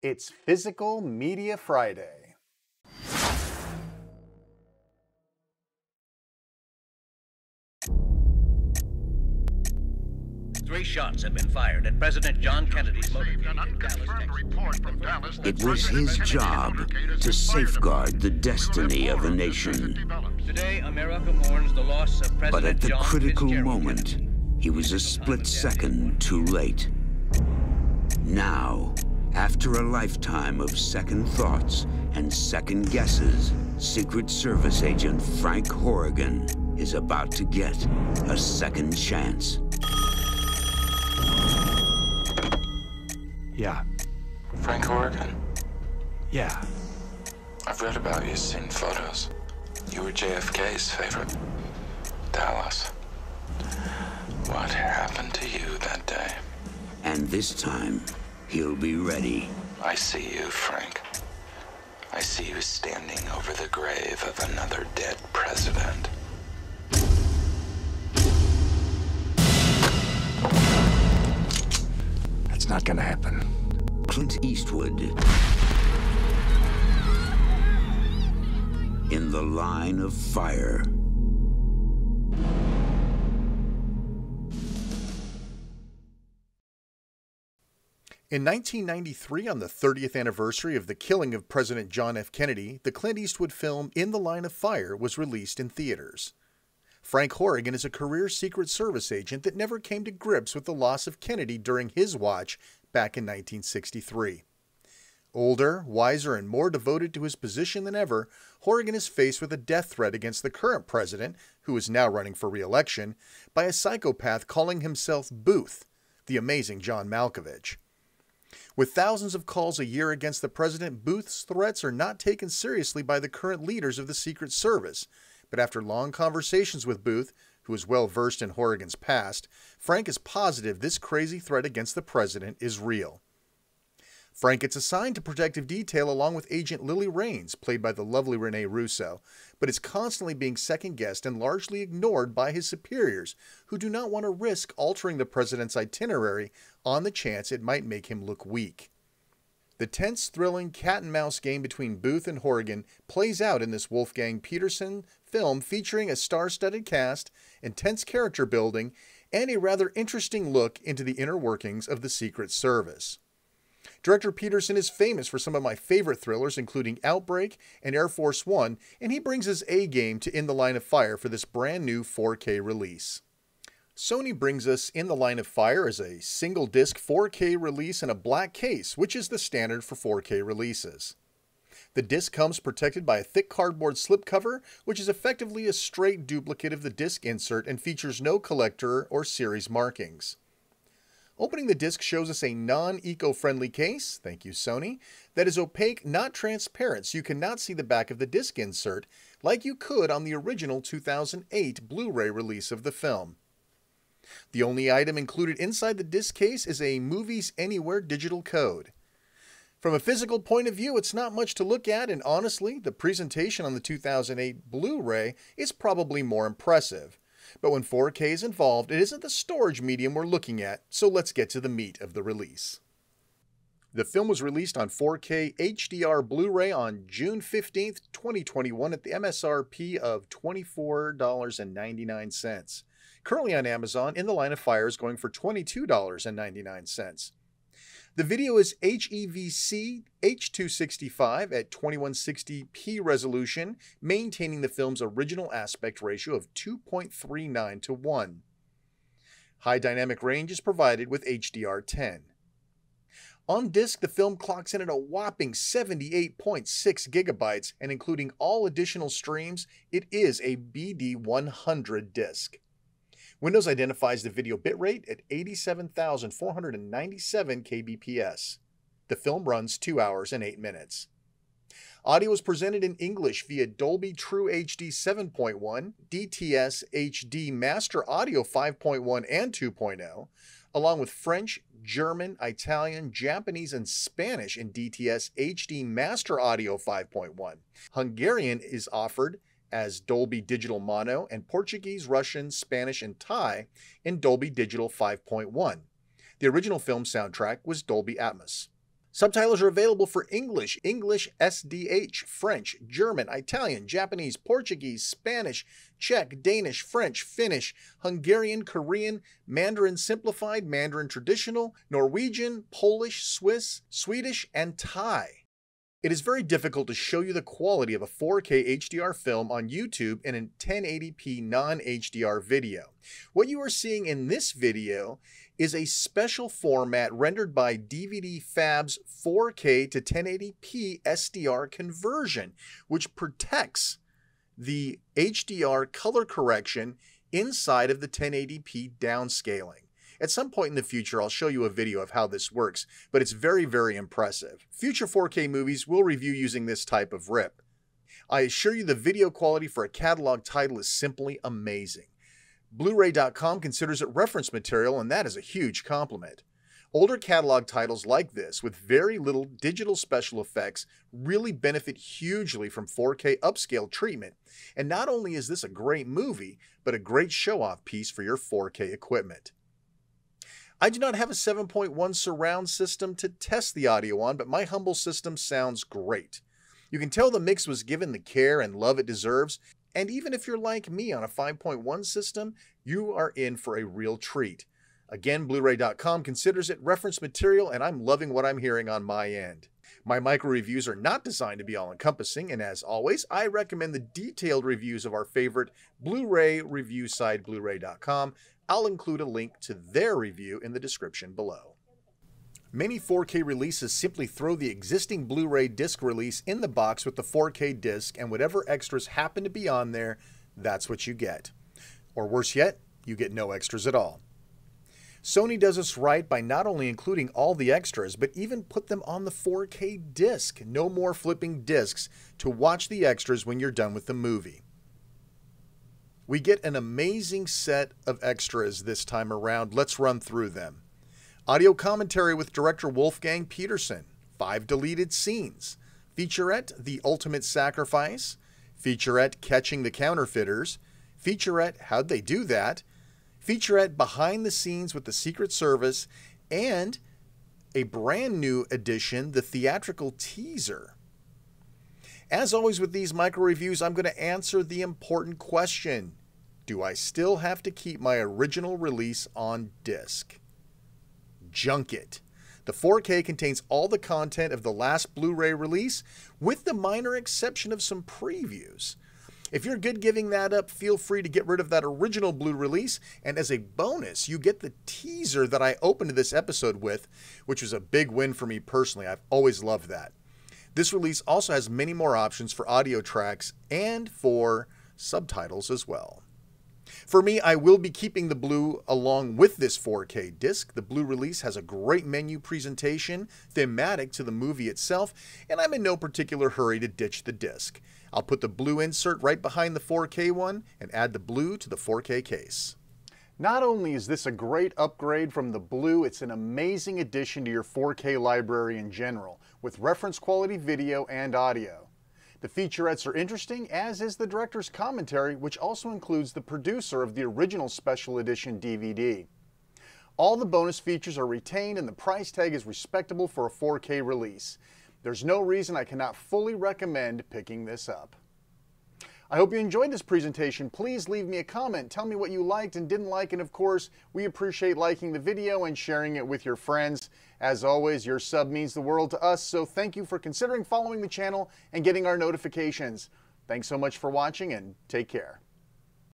It's Physical Media Friday. Three shots have been fired at President John Kennedy's motorcade. It was his job to safeguard the destiny of a nation. Today, America mourns the loss of President But at the John critical moment, he was a split second too late. Now, after a lifetime of second thoughts and second guesses, Secret Service agent Frank Horrigan is about to get a second chance. Yeah. Frank Horrigan? Yeah. I've read about you, seen photos. You were JFK's favorite. Dallas. What happened to you that day? And this time, He'll be ready. I see you, Frank. I see you standing over the grave of another dead president. That's not gonna happen. Clint Eastwood. In the line of fire. In 1993, on the 30th anniversary of the killing of President John F. Kennedy, the Clint Eastwood film In the Line of Fire was released in theaters. Frank Horrigan is a career Secret Service agent that never came to grips with the loss of Kennedy during his watch back in 1963. Older, wiser, and more devoted to his position than ever, Horrigan is faced with a death threat against the current president, who is now running for re election, by a psychopath calling himself Booth, the amazing John Malkovich. With thousands of calls a year against the president, Booth's threats are not taken seriously by the current leaders of the Secret Service. But after long conversations with Booth, who is well versed in Horrigan's past, Frank is positive this crazy threat against the president is real. Frank gets assigned to protective detail along with Agent Lily Raines, played by the lovely Renee Russo, but is constantly being second guessed and largely ignored by his superiors, who do not want to risk altering the president's itinerary on the chance it might make him look weak. The tense, thrilling cat and mouse game between Booth and Horrigan plays out in this Wolfgang Peterson film featuring a star studded cast, intense character building, and a rather interesting look into the inner workings of the Secret Service. Director Peterson is famous for some of my favorite thrillers, including Outbreak and Air Force One, and he brings his A game to end the line of fire for this brand new 4K release. Sony brings us In the Line of Fire as a single disc 4K release in a black case, which is the standard for 4K releases. The disc comes protected by a thick cardboard slipcover, which is effectively a straight duplicate of the disc insert and features no collector or series markings. Opening the disc shows us a non-eco-friendly case, thank you Sony, that is opaque, not transparent, so you cannot see the back of the disc insert like you could on the original 2008 Blu-ray release of the film. The only item included inside the disc case is a Movies Anywhere digital code. From a physical point of view, it's not much to look at, and honestly, the presentation on the 2008 Blu ray is probably more impressive. But when 4K is involved, it isn't the storage medium we're looking at, so let's get to the meat of the release. The film was released on 4K HDR Blu ray on June 15, 2021, at the MSRP of $24.99 currently on Amazon, In the Line of Fire is going for $22.99. The video is HEVC H265 at 2160p resolution, maintaining the film's original aspect ratio of 2.39 to 1. High dynamic range is provided with HDR10. On disc, the film clocks in at a whopping 78.6 gigabytes, and including all additional streams, it is a BD100 disc. Windows identifies the video bitrate at 87,497 kbps. The film runs 2 hours and 8 minutes. Audio is presented in English via Dolby True HD 7.1, DTS HD Master Audio 5.1 and 2.0, along with French, German, Italian, Japanese, and Spanish in DTS HD Master Audio 5.1. Hungarian is offered as Dolby Digital Mono and Portuguese, Russian, Spanish, and Thai in Dolby Digital 5.1. The original film soundtrack was Dolby Atmos. Subtitles are available for English, English SDH, French, German, Italian, Japanese, Portuguese, Spanish, Czech, Danish, French, Finnish, Hungarian, Korean, Mandarin Simplified, Mandarin Traditional, Norwegian, Polish, Swiss, Swedish, and Thai. It is very difficult to show you the quality of a 4K HDR film on YouTube in a 1080p non-HDR video. What you are seeing in this video is a special format rendered by DVD Fab's 4K to 1080p SDR conversion, which protects the HDR color correction inside of the 1080p downscaling. At some point in the future, I'll show you a video of how this works, but it's very, very impressive. Future 4K movies will review using this type of RIP. I assure you the video quality for a catalog title is simply amazing. Blu-ray.com considers it reference material, and that is a huge compliment. Older catalog titles like this, with very little digital special effects, really benefit hugely from 4K upscale treatment. And not only is this a great movie, but a great show off piece for your 4K equipment. I do not have a 7.1 surround system to test the audio on, but my humble system sounds great. You can tell the mix was given the care and love it deserves, and even if you're like me on a 5.1 system, you are in for a real treat. Again, Blu-ray.com considers it reference material, and I'm loving what I'm hearing on my end. My micro reviews are not designed to be all encompassing, and as always, I recommend the detailed reviews of our favorite Blu ray review site, Blu ray.com, I'll include a link to their review in the description below. Many 4K releases simply throw the existing Blu-ray disc release in the box with the 4K disc and whatever extras happen to be on there, that's what you get. Or worse yet, you get no extras at all. Sony does us right by not only including all the extras, but even put them on the 4K disc. No more flipping discs to watch the extras when you're done with the movie. We get an amazing set of extras this time around. Let's run through them. Audio commentary with director Wolfgang Peterson, five deleted scenes, featurette The Ultimate Sacrifice, featurette Catching the Counterfeiters, featurette How'd They Do That, featurette Behind the Scenes with the Secret Service, and a brand new edition, the theatrical teaser. As always with these micro reviews, I'm going to answer the important question do I still have to keep my original release on disc? Junk it. The 4K contains all the content of the last Blu ray release, with the minor exception of some previews. If you're good giving that up, feel free to get rid of that original blue release. And as a bonus, you get the teaser that I opened this episode with, which was a big win for me personally. I've always loved that. This release also has many more options for audio tracks and for subtitles as well. For me, I will be keeping the Blue along with this 4K disc. The Blue release has a great menu presentation, thematic to the movie itself, and I'm in no particular hurry to ditch the disc. I'll put the Blue insert right behind the 4K one and add the Blue to the 4K case. Not only is this a great upgrade from the Blue, it's an amazing addition to your 4K library in general, with reference quality video and audio. The featurettes are interesting, as is the director's commentary, which also includes the producer of the original special edition DVD. All the bonus features are retained and the price tag is respectable for a 4K release. There's no reason I cannot fully recommend picking this up. I hope you enjoyed this presentation. Please leave me a comment. Tell me what you liked and didn't like. And of course, we appreciate liking the video and sharing it with your friends. As always, your sub means the world to us. So thank you for considering following the channel and getting our notifications. Thanks so much for watching and take care.